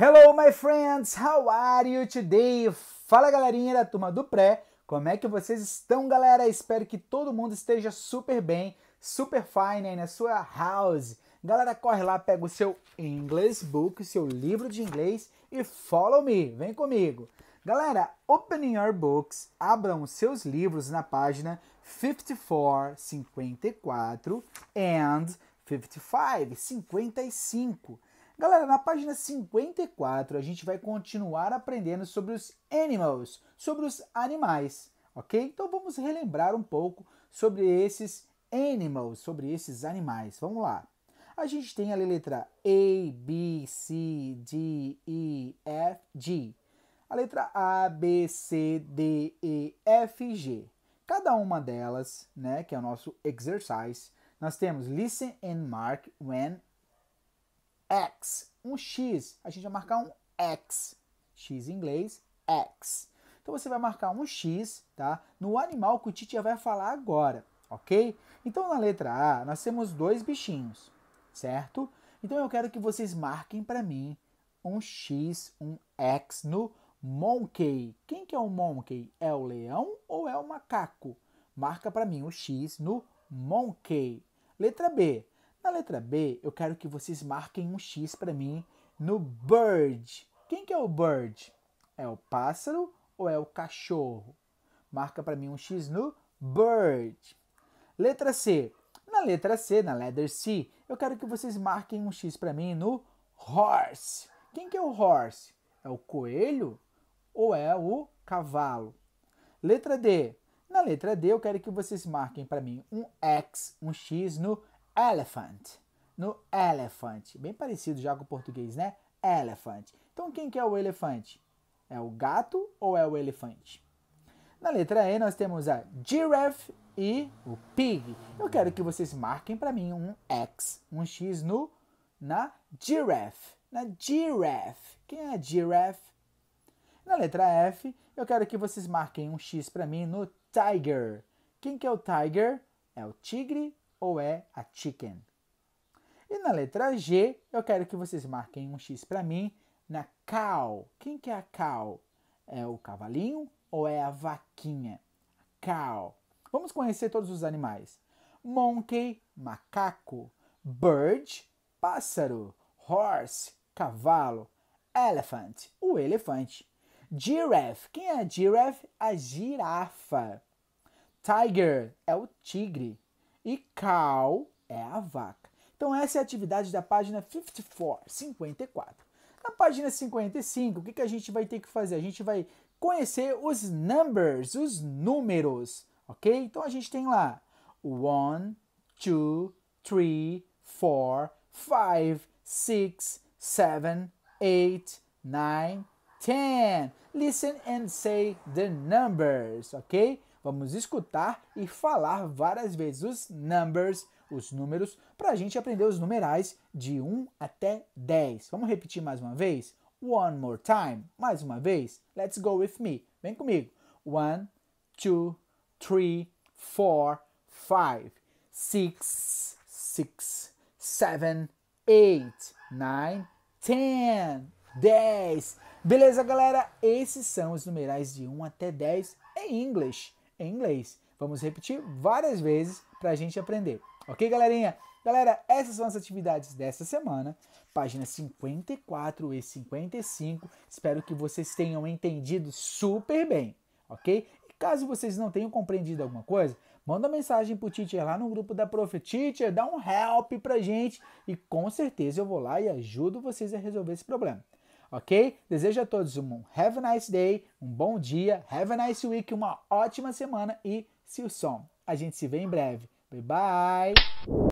Hello, my friends! How are you today? Fala, galerinha da turma do pré. Como é que vocês estão, galera? Espero que todo mundo esteja super bem, super fine aí na sua house. Galera, corre lá, pega o seu English book, o seu livro de inglês e follow me, vem comigo. Galera, open your books, abram os seus livros na página 54, 54 and 55, 55. Galera, na página 54 a gente vai continuar aprendendo sobre os animals, sobre os animais, ok? Então vamos relembrar um pouco sobre esses animals, sobre esses animais. Vamos lá. A gente tem a letra A, B, C, D, E, F, G. A letra A, B, C, D, E, F, G. Cada uma delas, né, que é o nosso exercise, nós temos listen and mark when X, um X. A gente vai marcar um X. X em inglês, X. Então você vai marcar um X, tá? No animal que o Titi vai falar agora, ok? Então na letra A nós temos dois bichinhos, certo? Então eu quero que vocês marquem para mim um X, um X no monkey. Quem que é o monkey? É o leão ou é o macaco? Marca para mim o um X no monkey. Letra B. Na letra B, eu quero que vocês marquem um X para mim no bird. Quem que é o bird? É o pássaro ou é o cachorro? Marca para mim um X no bird. Letra C. Na letra C, na letter C, eu quero que vocês marquem um X para mim no horse. Quem que é o horse? É o coelho ou é o cavalo? Letra D. Na letra D, eu quero que vocês marquem para mim um X, um X no elephant. No elephant. Bem parecido já com o português, né? Elephant. Então quem que é o elefante? É o gato ou é o elefante? Na letra E nós temos a giraffe e o pig. Eu quero que vocês marquem para mim um X, um X no na giraffe. Na giraffe. Quem é a giraffe? Na letra F, eu quero que vocês marquem um X para mim no tiger. Quem que é o tiger? É o tigre ou é a chicken. E na letra G, eu quero que vocês marquem um X para mim na cow. Quem que é a cow? É o cavalinho ou é a vaquinha? Cow. Vamos conhecer todos os animais. Monkey, macaco. Bird, pássaro. Horse, cavalo. Elephant, o elefante. Giraffe, quem é a giraffe? A girafa. Tiger, é o tigre e cow é a vaca. Então essa é a atividade da página 54, 54. Na página 55, o que, que a gente vai ter que fazer? A gente vai conhecer os numbers, os números, ok? Então a gente tem lá one, two, three, four, five, six, seven, eight, nine, ten. Listen and say the numbers, ok? Vamos escutar e falar várias vezes os numbers, os números, para a gente aprender os numerais de 1 até 10. Vamos repetir mais uma vez? One more time. Mais uma vez. Let's go with me. Vem comigo. 1, 2, 3, 4, 5, 6, 6, 7, 8, 9, 10, 10. Beleza, galera? Esses são os numerais de 1 até 10 em inglês em inglês. Vamos repetir várias vezes para a gente aprender. Ok, galerinha? Galera, essas são as atividades dessa semana, páginas 54 e 55. Espero que vocês tenham entendido super bem, ok? E caso vocês não tenham compreendido alguma coisa, manda uma mensagem pro teacher lá no grupo da Prof. Teacher, dá um help pra gente e com certeza eu vou lá e ajudo vocês a resolver esse problema ok? Desejo a todos um have a nice day, um bom dia, have a nice week, uma ótima semana e see you soon. A gente se vê em breve. Bye bye!